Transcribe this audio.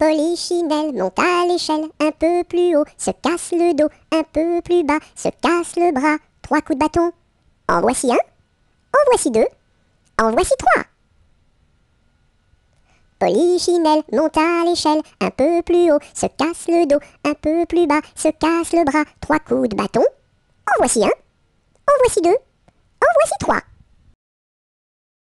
Polychinelle monte à l'échelle, un peu plus haut, se casse le dos, un peu plus bas, se casse le bras, trois coups de bâton. En voici un, en voici deux, en voici trois. Polychinelle monte à l'échelle, un peu plus haut, se casse le dos, un peu plus bas, se casse le bras, trois coups de bâton. En voici un, en voici deux, en voici trois.